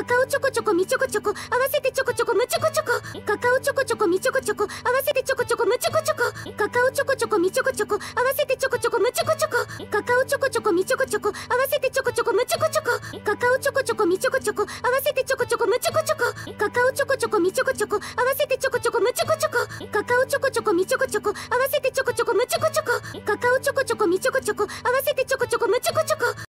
カカオチョコチョコミチョコチョコ合わせてチョコチョコチョコこちょこカカオチョコチョコみちょこチョコ合わせてちょこちょこむちょこちょこカカオチョコチョコミチョコチョコ合わせてチョコチョコむちょこちょこカカオチョコチョコミチョコチョコ合わせてチョコチョコむちょチョコ、こカカオチョコチョコミチョコチョコ合わせてチョコチョコむちょチョコ、こカカオチョコチョコミチョコチョコ合わせてチョコチョコむちょチョコ、こカカオチョコチョコみちょこチョコ合わせてちょこちょこむチョコチョコカカオチョコチョコみちょこチョコ合わせてちょこチョコむちょこチョコ